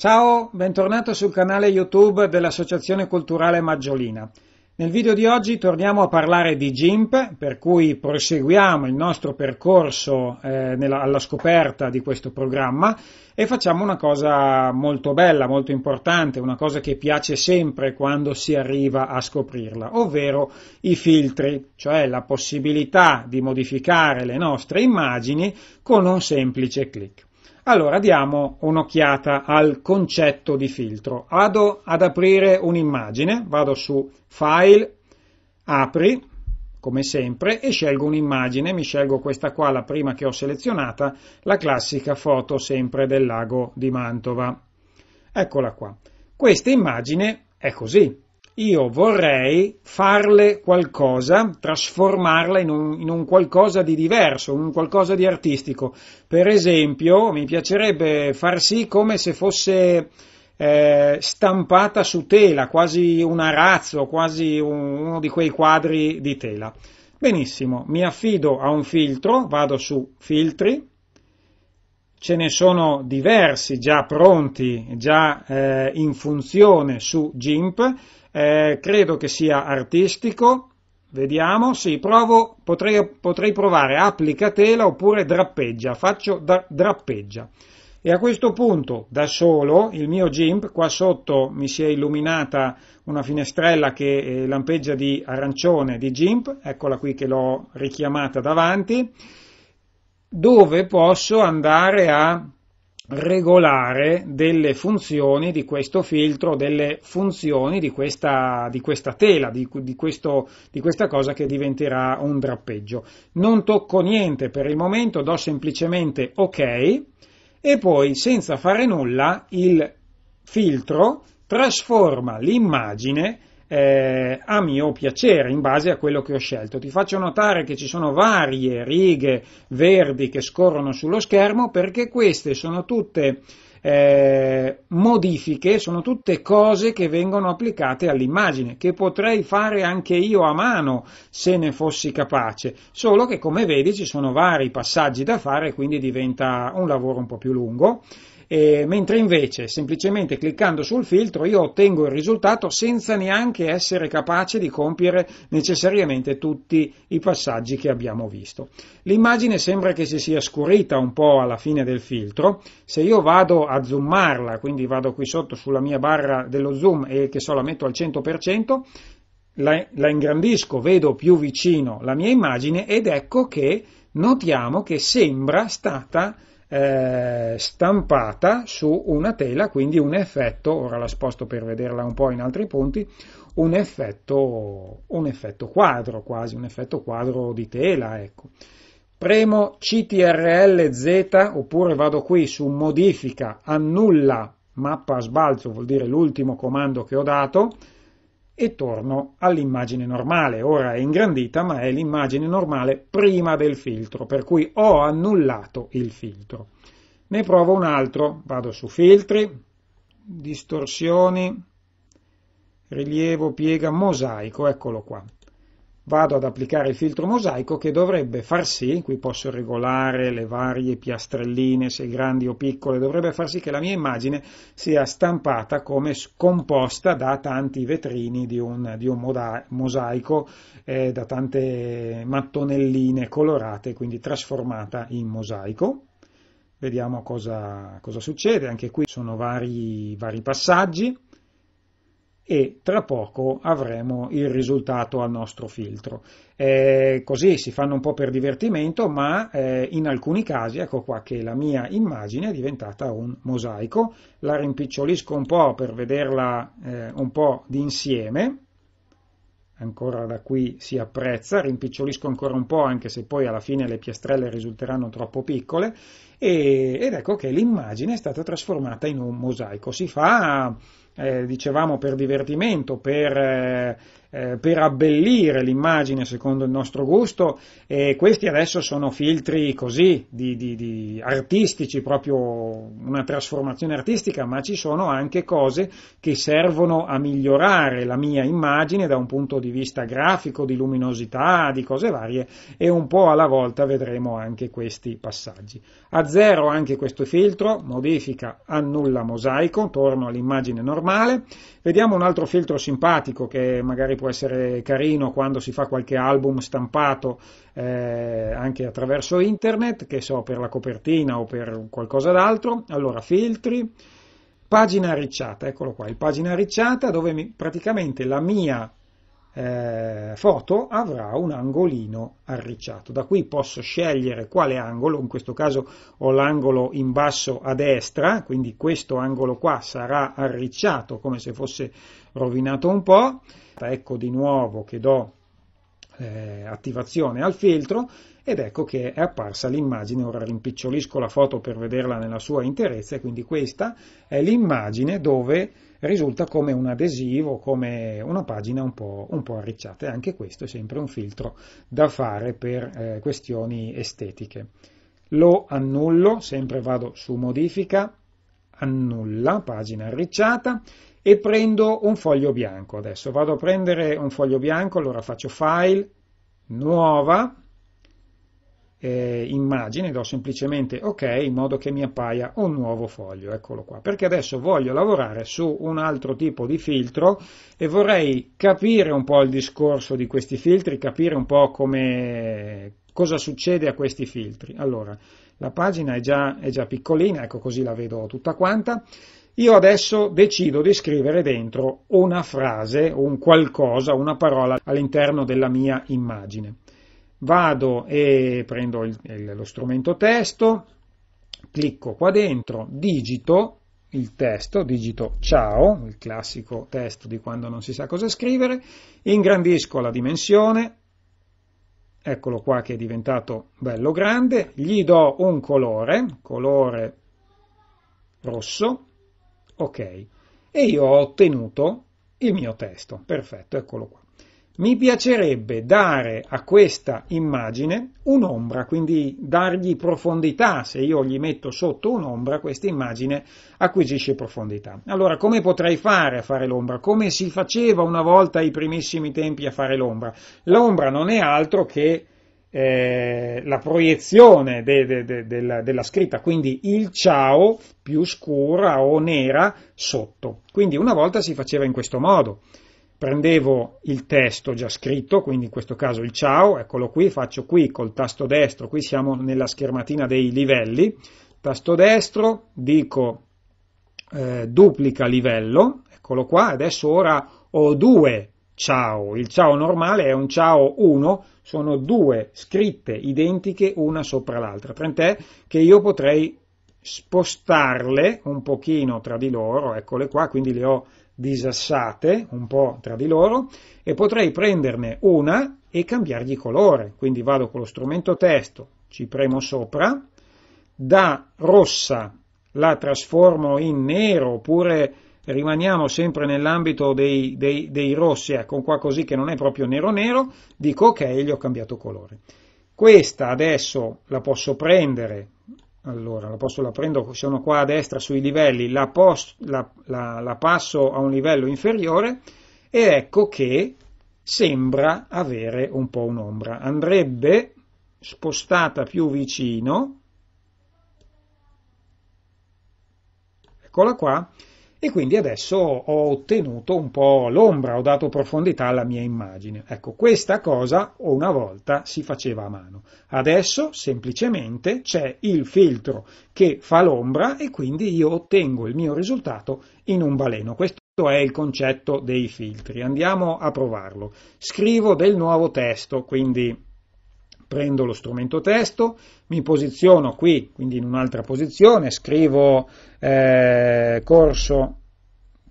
Ciao, bentornato sul canale YouTube dell'Associazione Culturale Maggiolina. Nel video di oggi torniamo a parlare di GIMP, per cui proseguiamo il nostro percorso eh, nella, alla scoperta di questo programma e facciamo una cosa molto bella, molto importante, una cosa che piace sempre quando si arriva a scoprirla, ovvero i filtri, cioè la possibilità di modificare le nostre immagini con un semplice clic. Allora diamo un'occhiata al concetto di filtro. Vado ad aprire un'immagine, vado su File, Apri, come sempre, e scelgo un'immagine, mi scelgo questa qua, la prima che ho selezionata, la classica foto sempre del lago di Mantova. Eccola qua. Questa immagine è così, io vorrei farle qualcosa, trasformarla in un, in un, qualcosa di diverso, un qualcosa di artistico. Per esempio, mi piacerebbe far sì come se fosse eh, stampata su tela, quasi un arazzo, quasi un, uno di quei quadri di tela. Benissimo, mi affido a un filtro, vado su filtri, ce ne sono diversi già pronti, già eh, in funzione su GIMP eh, credo che sia artistico, vediamo, sì, provo, potrei, potrei provare applicatela oppure drappeggia, faccio da, drappeggia. E a questo punto, da solo, il mio GIMP, qua sotto mi si è illuminata una finestrella che eh, lampeggia di arancione di GIMP, eccola qui che l'ho richiamata davanti, dove posso andare a regolare delle funzioni di questo filtro, delle funzioni di questa, di questa tela, di, di, questo, di questa cosa che diventerà un drappeggio. Non tocco niente per il momento, do semplicemente ok e poi senza fare nulla il filtro trasforma l'immagine eh, a mio piacere in base a quello che ho scelto. Ti faccio notare che ci sono varie righe verdi che scorrono sullo schermo perché queste sono tutte eh, modifiche, sono tutte cose che vengono applicate all'immagine, che potrei fare anche io a mano se ne fossi capace, solo che come vedi ci sono vari passaggi da fare, quindi diventa un lavoro un po' più lungo eh, mentre invece semplicemente cliccando sul filtro io ottengo il risultato senza neanche essere capace di compiere necessariamente tutti i passaggi che abbiamo visto. L'immagine sembra che si sia scurita un po' alla fine del filtro, se io vado a zoomarla, quindi vado qui sotto sulla mia barra dello zoom e che so la metto al 100%, la, la, ingrandisco, vedo più vicino la mia immagine ed ecco che notiamo che sembra stata eh, stampata su una tela, quindi un effetto, ora la sposto per vederla un po' in altri punti, un effetto, un effetto quadro, quasi un effetto quadro di tela, ecco. Premo Z oppure vado qui su modifica, annulla mappa a sbalzo, vuol dire l'ultimo comando che ho dato, e torno all'immagine normale. Ora è ingrandita, ma è l'immagine normale prima del filtro, per cui ho annullato il filtro. Ne provo un altro, vado su filtri, distorsioni, rilievo, piega, mosaico, eccolo qua vado ad applicare il filtro mosaico che dovrebbe far sì, qui posso regolare le varie piastrelline, se grandi o piccole, dovrebbe far sì che la mia immagine sia stampata come scomposta da tanti vetrini di un, di un mosaico, eh, da tante mattonelline colorate, quindi trasformata in mosaico. Vediamo cosa, cosa succede, anche qui sono vari, vari passaggi e tra poco avremo il risultato al nostro filtro. Eh, così si fanno un po' per divertimento, ma eh, in alcuni casi, ecco qua che la mia immagine è diventata un mosaico, la rimpicciolisco un po' per vederla eh, un po' d'insieme, ancora da qui si apprezza, rimpicciolisco ancora un po' anche se poi alla fine le piastrelle risulteranno troppo piccole, e, ed ecco che l'immagine è stata trasformata in un mosaico. Si fa eh, dicevamo per divertimento, per, eh, eh, per, abbellire l'immagine secondo il nostro gusto e questi adesso sono filtri così di, di, di artistici, proprio una trasformazione artistica, ma ci sono anche cose che servono a migliorare la mia immagine da un punto di vista grafico, di luminosità, di cose varie e un po' alla volta vedremo anche questi passaggi. A zero anche questo filtro, modifica annulla mosaico, torno all'immagine normale normale. Vediamo un altro filtro simpatico che magari può essere carino quando si fa qualche album stampato eh, anche attraverso internet, che so per la copertina o per qualcosa d'altro. Allora, filtri, pagina arricciata, eccolo qua, il pagina arricciata dove mi, praticamente la mia eh, foto avrà un angolino arricciato. Da qui posso scegliere quale angolo, in questo caso ho l'angolo in basso a destra, quindi questo angolo qua sarà arricciato come se fosse rovinato un po'. Ecco di nuovo che do eh, attivazione al filtro ed ecco che è apparsa l'immagine, ora rimpicciolisco la foto per vederla nella sua interezza e quindi questa è l'immagine dove risulta come un adesivo, come una pagina un po', un po arricciata e anche questo è sempre un filtro da fare per eh, questioni estetiche. Lo annullo, sempre vado su modifica, annulla, pagina arricciata, e prendo un foglio bianco. Adesso vado a prendere un foglio bianco, allora faccio File, Nuova, eh, immagine, do semplicemente ok in modo che mi appaia un nuovo foglio, eccolo qua, perché adesso voglio lavorare su un altro tipo di filtro e vorrei capire un po' il discorso di questi filtri, capire un po' come, cosa succede a questi filtri. Allora, la pagina è già, è già piccolina, ecco così la vedo tutta quanta, io adesso decido di scrivere dentro una frase, un qualcosa, una parola all'interno della mia immagine. Vado e prendo il, lo strumento testo, clicco qua dentro, digito il testo, digito ciao, il classico testo di quando non si sa cosa scrivere, ingrandisco la dimensione, eccolo qua che è diventato bello grande, gli do un colore, colore rosso, ok, e io ho ottenuto il mio testo, perfetto, eccolo qua mi piacerebbe dare a questa immagine un'ombra, quindi dargli profondità, se io gli metto sotto un'ombra, questa immagine acquisisce profondità. Allora, come potrei fare a fare l'ombra? Come si faceva una volta ai primissimi tempi a fare l'ombra? L'ombra non è altro che eh, la proiezione de, de, de, della, della, scritta, quindi il ciao più scura o nera sotto. Quindi una volta si faceva in questo modo prendevo il testo già scritto, quindi in questo caso il ciao, eccolo qui, faccio qui col tasto destro, qui siamo nella schermatina dei livelli, tasto destro, dico eh, duplica livello, eccolo qua, adesso ora ho due ciao, il ciao normale è un ciao 1, sono due scritte identiche una sopra l'altra, tant'è che io potrei spostarle un pochino tra di loro, eccole qua, quindi le ho disassate un po' tra di loro e potrei prenderne una e cambiargli colore. Quindi vado con lo strumento testo, ci premo sopra, da rossa la trasformo in nero oppure rimaniamo sempre nell'ambito dei, dei, dei rossi, ecco un qua così che non è proprio nero nero, dico ok, gli ho cambiato colore. Questa adesso la posso prendere, allora, la, posso, la prendo, sono qua a destra sui livelli, la, post, la, la, la passo a un livello inferiore e ecco che sembra avere un po' un'ombra. Andrebbe spostata più vicino, eccola qua, e quindi adesso ho ottenuto un po' l'ombra, ho dato profondità alla mia immagine. Ecco, questa cosa una volta si faceva a mano. Adesso semplicemente c'è il filtro che fa l'ombra e quindi io ottengo il mio risultato in un baleno. Questo è il concetto dei filtri. Andiamo a provarlo. Scrivo del nuovo testo, quindi prendo lo strumento testo, mi posiziono qui, quindi in un'altra posizione, scrivo eh, corso,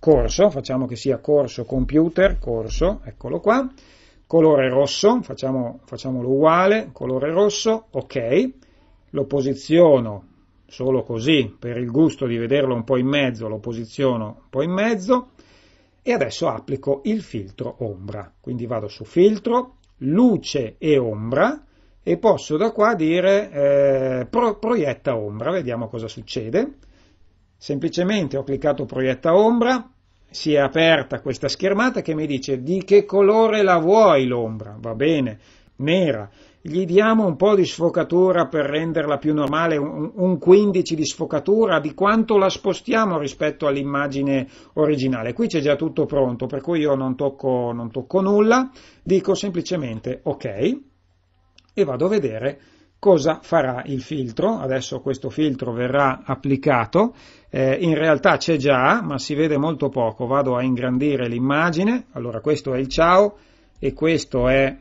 corso, facciamo che sia corso computer, corso, eccolo qua, colore rosso, facciamo, facciamolo uguale, colore rosso, ok, lo posiziono solo così, per il gusto di vederlo un po' in mezzo, lo posiziono un po' in mezzo, e adesso applico il filtro ombra. Quindi vado su filtro, luce e ombra, e posso da qua dire eh, pro, proietta ombra, vediamo cosa succede. Semplicemente ho cliccato proietta ombra, si è aperta questa schermata che mi dice di che colore la vuoi l'ombra, va bene, nera. Gli diamo un po' di sfocatura per renderla più normale, un, un 15 di sfocatura di quanto la spostiamo rispetto all'immagine originale. Qui c'è già tutto pronto, per cui io non tocco, non tocco nulla, dico semplicemente ok e vado a vedere cosa farà il filtro. Adesso questo filtro verrà applicato, eh, in realtà c'è già, ma si vede molto poco. Vado a ingrandire l'immagine, allora questo è il ciao e questo è,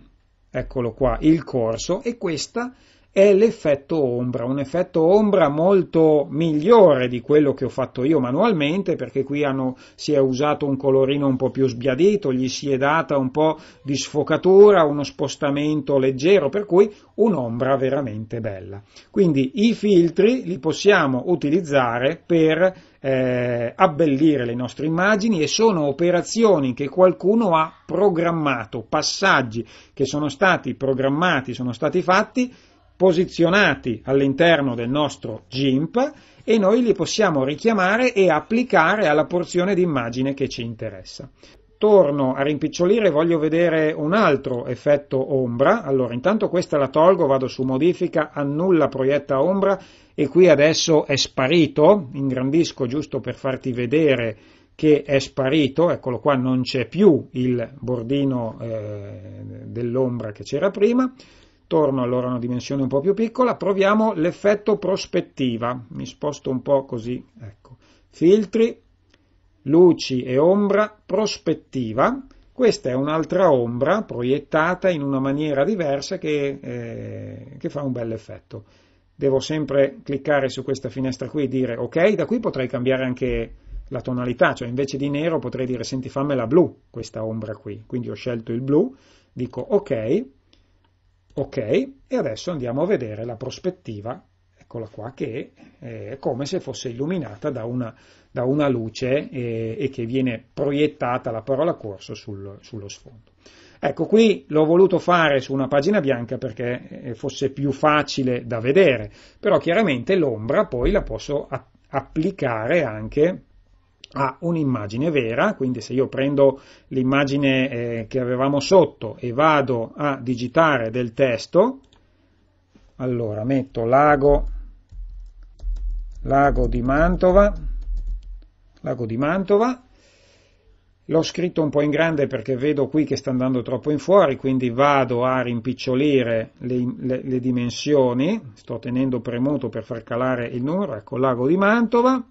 eccolo qua, il corso e questa è l'effetto ombra, un effetto ombra molto migliore di quello che ho fatto io manualmente, perché qui hanno, si è usato un colorino un po' più sbiadito, gli si è data un po' di sfocatura, uno spostamento leggero, per cui un'ombra veramente bella. Quindi i filtri li possiamo utilizzare per eh, abbellire le nostre immagini e sono operazioni che qualcuno ha programmato, passaggi che sono stati programmati, sono stati fatti posizionati all'interno del nostro GIMP e noi li possiamo richiamare e applicare alla porzione di immagine che ci interessa. Torno a rimpicciolire e voglio vedere un altro effetto ombra. Allora, intanto questa la tolgo, vado su modifica, annulla proietta ombra e qui adesso è sparito, ingrandisco giusto per farti vedere che è sparito, eccolo qua, non c'è più il bordino eh, dell'ombra che c'era prima torno allora a una dimensione un po' più piccola, proviamo l'effetto prospettiva, mi sposto un po' così, ecco, filtri, luci e ombra, prospettiva, questa è un'altra ombra proiettata in una maniera diversa che, eh, che fa un bel effetto. Devo sempre cliccare su questa finestra qui e dire ok, da qui potrei cambiare anche la tonalità, cioè invece di nero potrei dire senti fammela blu questa ombra qui, quindi ho scelto il blu, dico ok, Ok, e adesso andiamo a vedere la prospettiva, eccola qua, che è come se fosse illuminata da una, da una luce e, eh, e, che viene proiettata la parola corso sul, sullo sfondo. Ecco, qui l'ho voluto fare su una pagina bianca perché eh, fosse più facile da vedere, però chiaramente l'ombra poi la posso applicare anche a un'immagine vera, quindi se io prendo l'immagine eh, che avevamo sotto e vado a digitare del testo, allora metto lago, lago di Mantova, lago di Mantova, l'ho scritto un po' in grande perché vedo qui che sta andando troppo in fuori, quindi vado a rimpicciolire le, le, le dimensioni, sto tenendo premuto per far calare il numero, ecco lago di Mantova,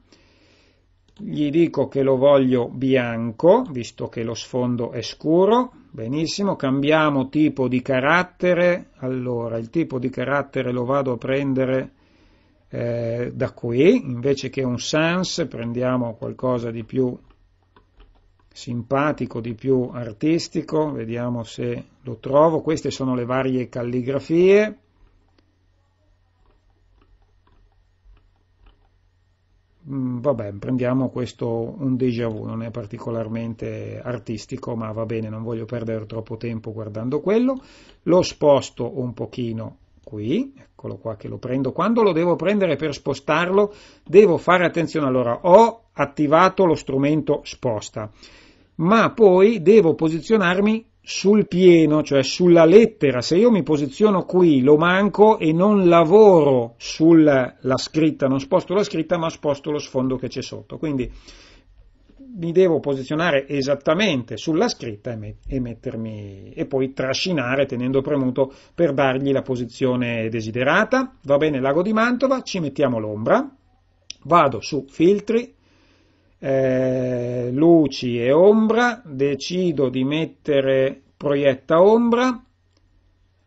gli dico che lo voglio bianco, visto che lo sfondo è scuro, benissimo, cambiamo tipo di carattere, allora il tipo di carattere lo vado a prendere eh, da qui, invece che un sans prendiamo qualcosa di più simpatico, di più artistico, vediamo se lo trovo, queste sono le varie calligrafie, mh, mm, vabbè, prendiamo questo un déjà vu, non è particolarmente artistico, ma va bene, non voglio perdere troppo tempo guardando quello, lo sposto un pochino qui, eccolo qua che lo prendo, quando lo devo prendere per spostarlo devo fare attenzione, allora ho attivato lo strumento sposta, ma poi devo posizionarmi sul pieno, cioè sulla lettera, se io mi posiziono qui, lo manco e non lavoro sulla scritta, non sposto la scritta ma sposto lo sfondo che c'è sotto. Quindi mi devo posizionare esattamente sulla scritta e, met- e, mettermi, e poi trascinare tenendo premuto per dargli la posizione desiderata. Va bene, lago di Mantova, ci mettiamo l'ombra, vado su filtri, eh, luci e ombra, decido di mettere proietta ombra,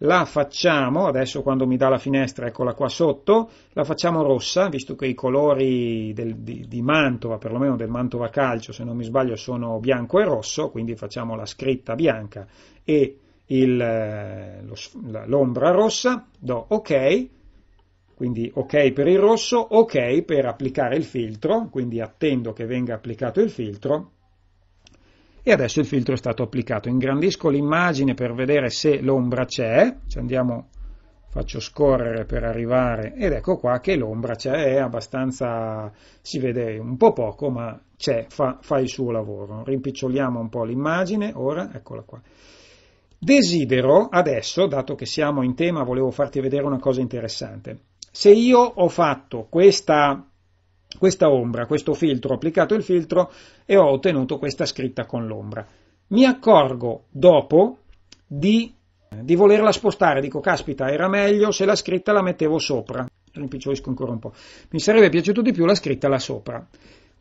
la facciamo, adesso quando mi dà la finestra, eccola qua sotto, la facciamo rossa, visto che i colori del, di, di Mantova, perlomeno del Mantova Calcio, se non mi sbaglio, sono bianco e rosso, quindi facciamo la scritta bianca e il, eh, lo, l'ombra rossa, do ok, quindi ok per il rosso, ok per applicare il filtro, quindi attendo che venga applicato il filtro e adesso il filtro è stato applicato. Ingrandisco l'immagine per vedere se l'ombra c'è, ci andiamo, faccio scorrere per arrivare ed ecco qua che l'ombra c'è, è abbastanza, si vede un po' poco ma c'è, fa, fa il suo lavoro. Rimpiccioliamo un po' l'immagine, ora eccola qua. Desidero adesso, dato che siamo in tema, volevo farti vedere una cosa interessante se io ho fatto questa, questa ombra, questo filtro, ho applicato il filtro e ho ottenuto questa scritta con l'ombra. Mi accorgo dopo di, di volerla spostare, dico caspita era meglio se la scritta la mettevo sopra, rimpicciolisco ancora un po', mi sarebbe piaciuto di più la scritta là sopra.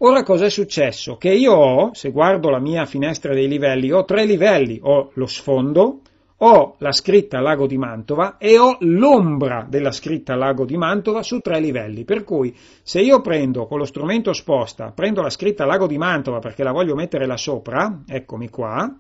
Ora cosa è successo? Che io ho, se guardo la mia finestra dei livelli, ho tre livelli, ho lo sfondo, ho la scritta Lago di Mantova e ho l'ombra della scritta Lago di Mantova su tre livelli, per cui se io prendo con lo strumento sposta, prendo la scritta Lago di Mantova perché la voglio mettere là sopra, eccomi qua,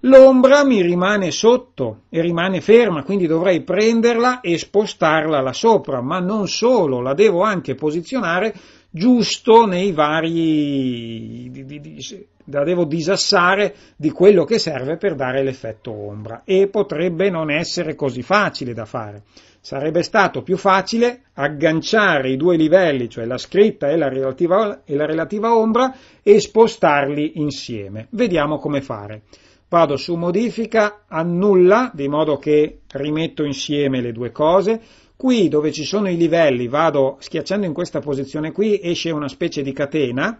l'ombra mi rimane sotto e rimane ferma, quindi dovrei prenderla e spostarla là sopra, ma non solo, la devo anche posizionare giusto nei vari, di, di, di, la devo disassare di quello che serve per dare l'effetto ombra e potrebbe non essere così facile da fare. Sarebbe stato più facile agganciare i due livelli, cioè la scritta e la relativa, e la relativa ombra, e spostarli insieme. Vediamo come fare. Vado su modifica, annulla, di modo che rimetto insieme le due cose, Qui dove ci sono i livelli, vado schiacciando in questa posizione qui, esce una specie di catena,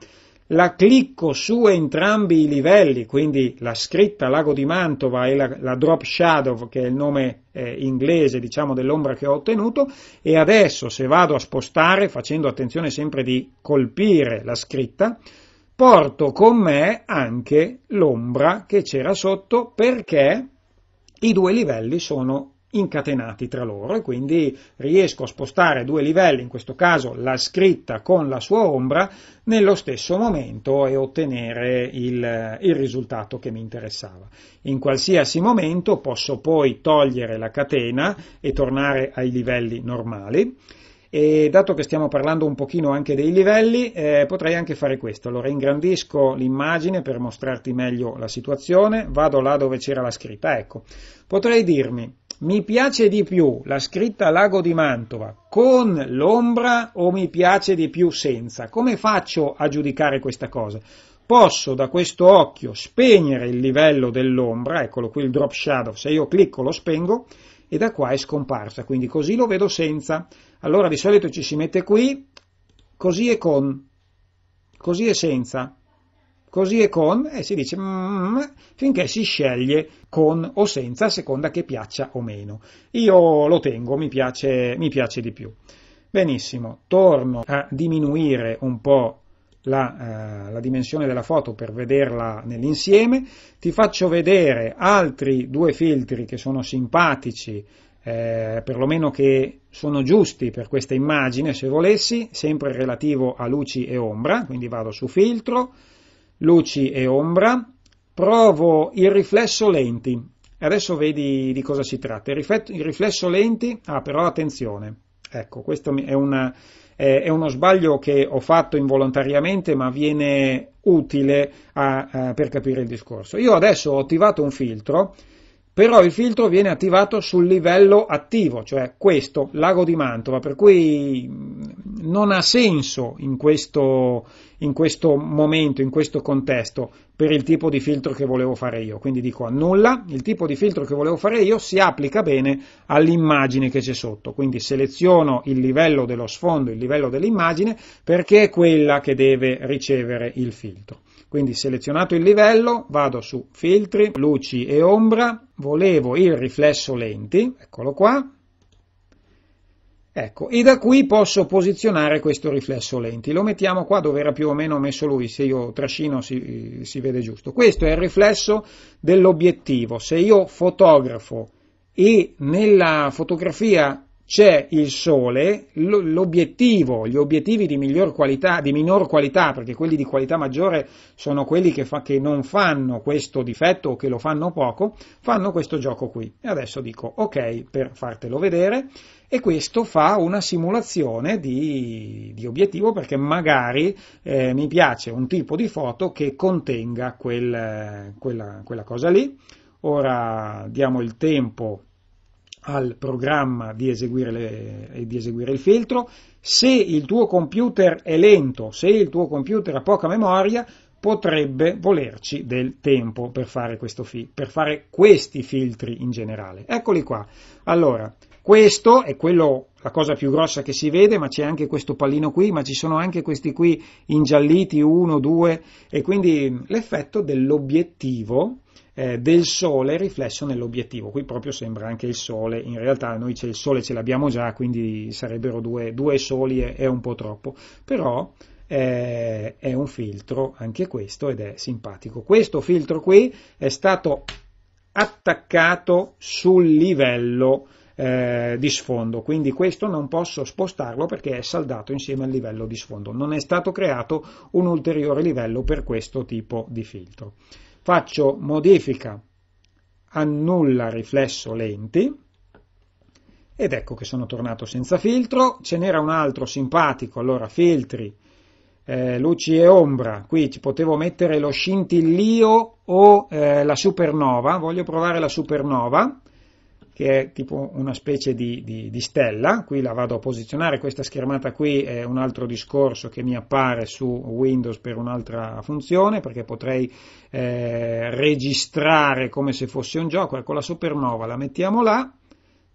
la clicco su entrambi i livelli, quindi la scritta Lago di Mantova e la, la Drop Shadow, che è il nome eh, inglese diciamo, dell'ombra che ho ottenuto, e adesso se vado a spostare, facendo attenzione sempre di colpire la scritta, porto con me anche l'ombra che c'era sotto perché i due livelli sono incatenati tra loro e quindi riesco a spostare due livelli, in questo caso la scritta con la sua ombra, nello stesso momento e ottenere il, il risultato che mi interessava. In qualsiasi momento posso poi togliere la catena e tornare ai livelli normali. E dato che stiamo parlando un pochino anche dei livelli, eh, potrei anche fare questo. Allora ingrandisco l'immagine per mostrarti meglio la situazione, vado là dove c'era la scritta. Ecco, potrei dirmi mi piace di più la scritta Lago di Mantova con l'ombra o mi piace di più senza? Come faccio a giudicare questa cosa? Posso da questo occhio spegnere il livello dell'ombra, eccolo qui il drop shadow, se io clicco lo spengo e da qua è scomparsa, quindi così lo vedo senza. Allora di solito ci si mette qui, così e con, così e senza così e con, e si dice mm, finché si sceglie con o senza, a seconda che piaccia o meno. Io lo tengo, mi piace, mi piace di più. Benissimo, torno a diminuire un po' La, eh, la, dimensione della foto per vederla nell'insieme, ti faccio vedere altri due filtri che sono simpatici, eh, perlomeno che sono giusti per questa immagine se volessi, sempre relativo a luci e ombra, quindi vado su filtro, luci e ombra, provo il riflesso lenti. Adesso vedi di cosa si tratta. Il, rifletto, il riflesso lenti, ah però attenzione, ecco, questo è, una, è, è, uno sbaglio che ho fatto involontariamente ma viene utile a, a, per capire il discorso. Io adesso ho attivato un filtro però il filtro viene attivato sul livello attivo, cioè questo, lago di Mantova, per cui mm, non ha senso in questo, in questo, momento, in questo contesto, per il tipo di filtro che volevo fare io. Quindi dico annulla, il tipo di filtro che volevo fare io si applica bene all'immagine che c'è sotto, quindi seleziono il livello dello sfondo, il livello dell'immagine, perché è quella che deve ricevere il filtro. Quindi selezionato il livello, vado su filtri, luci e ombra, volevo il riflesso lenti, eccolo qua, Ecco, e da qui posso posizionare questo riflesso lenti. Lo mettiamo qua dove era più o meno messo lui, se io trascino si, si vede giusto. Questo è il riflesso dell'obiettivo. Se io fotografo e nella fotografia c'è il sole, l'obiettivo, gli obiettivi di, miglior qualità, di minor qualità, perché quelli di qualità maggiore sono quelli che, fa, che non fanno questo difetto o che lo fanno poco, fanno questo gioco qui. E adesso dico ok per fartelo vedere e questo fa una simulazione di, di obiettivo perché magari eh, mi piace un tipo di foto che contenga quel, quella, quella cosa lì. Ora diamo il tempo al programma di eseguire, le, eh, di eseguire, il filtro. Se il tuo computer è lento, se il tuo computer ha poca memoria, potrebbe volerci del tempo per fare, fi, per fare questi filtri in generale. Eccoli qua. Allora, questo è quello, la cosa più grossa che si vede, ma c'è anche questo pallino qui, ma ci sono anche questi qui ingialliti 1, 2 e quindi mm, l'effetto dell'obiettivo eh, del Sole riflesso nell'obiettivo. Qui proprio sembra anche il Sole, in realtà noi il Sole ce l'abbiamo già, quindi sarebbero due, due soli e, è un po' troppo, però eh, è un filtro anche questo ed è simpatico. Questo filtro qui è stato attaccato sul livello eh, di sfondo, quindi questo non posso spostarlo perché è saldato insieme al livello di sfondo, non è stato creato un ulteriore livello per questo tipo di filtro faccio modifica annulla riflesso lenti ed ecco che sono tornato senza filtro, ce n'era un altro simpatico, allora filtri, eh, luci e ombra, qui ci potevo mettere lo scintillio o eh, la supernova, voglio provare la supernova, che è tipo una specie di, di, di, stella, qui la vado a posizionare, questa schermata qui è un altro discorso che mi appare su Windows per un'altra funzione, perché potrei eh, registrare come se fosse un gioco, ecco la supernova la mettiamo là,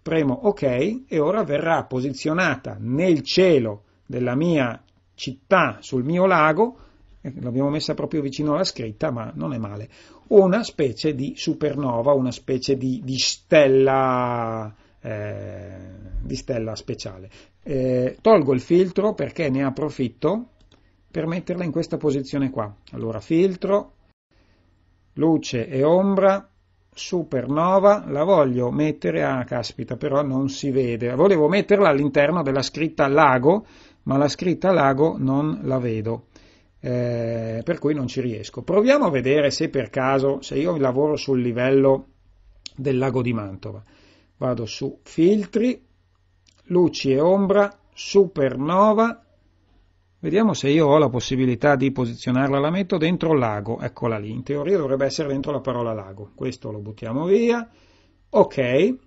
premo ok e ora verrà posizionata nel cielo della mia città, sul mio lago, l'abbiamo messa proprio vicino alla scritta, ma non è male, una specie di supernova, una specie di, di stella eh, di stella speciale. Eh, tolgo il filtro perché ne approfitto per metterla in questa posizione qua. Allora filtro, luce e ombra, supernova, la voglio mettere, ah caspita però non si vede, volevo metterla all'interno della scritta lago, ma la scritta lago non la vedo. Eh, per cui non ci riesco. Proviamo a vedere se per caso, se io lavoro sul livello del lago di Mantova, vado su filtri, luci e ombra, supernova, vediamo se io ho la possibilità di posizionarla, la metto dentro lago, eccola lì, in teoria dovrebbe essere dentro la parola lago, questo lo buttiamo via, ok, ed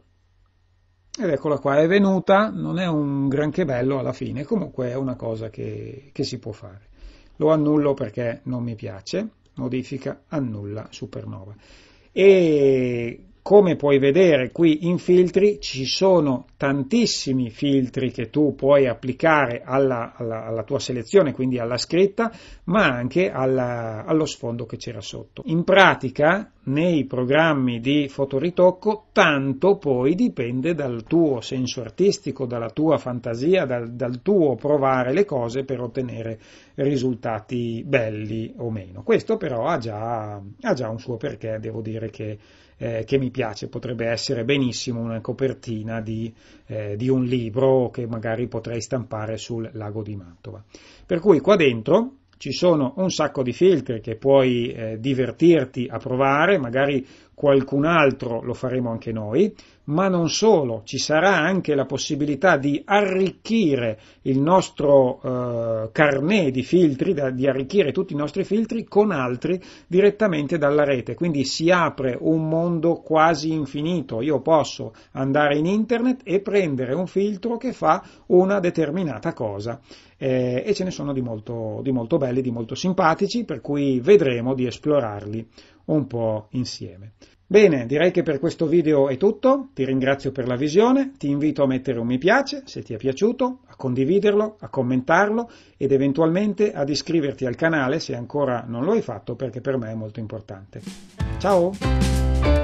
eccola qua, è venuta, non è un granché bello alla fine, comunque è una cosa che, che si può fare lo annullo perché non mi piace, modifica annulla supernova. E come puoi vedere qui in filtri ci sono tantissimi filtri che tu puoi applicare alla, alla, alla tua selezione, quindi alla scritta, ma anche alla, allo sfondo che c'era sotto. In pratica nei programmi di fotoritocco tanto poi dipende dal tuo senso artistico, dalla tua fantasia, dal, dal tuo provare le cose per ottenere risultati belli o meno. Questo però ha già, ha già un suo perché, devo dire che eh, che mi piace, potrebbe essere benissimo una copertina di, eh, di un libro che magari potrei stampare sul lago di Mantova. Per cui qua dentro ci sono un sacco di filtri che puoi eh, divertirti a provare, magari qualcun altro lo faremo anche noi, ma non solo, ci sarà anche la possibilità di arricchire il nostro eh, carnet di filtri, da, di arricchire tutti i nostri filtri con altri direttamente dalla rete, quindi si apre un mondo quasi infinito, io posso andare in internet e prendere un filtro che fa una determinata cosa. Eh, e ce ne sono di molto, di molto belli, di molto simpatici, per cui vedremo di esplorarli un po' insieme. Bene, direi che per questo video è tutto, ti ringrazio per la visione, ti invito a mettere un mi piace se ti è piaciuto, a condividerlo, a commentarlo ed eventualmente ad iscriverti al canale se ancora non lo hai fatto perché per me è molto importante. Ciao!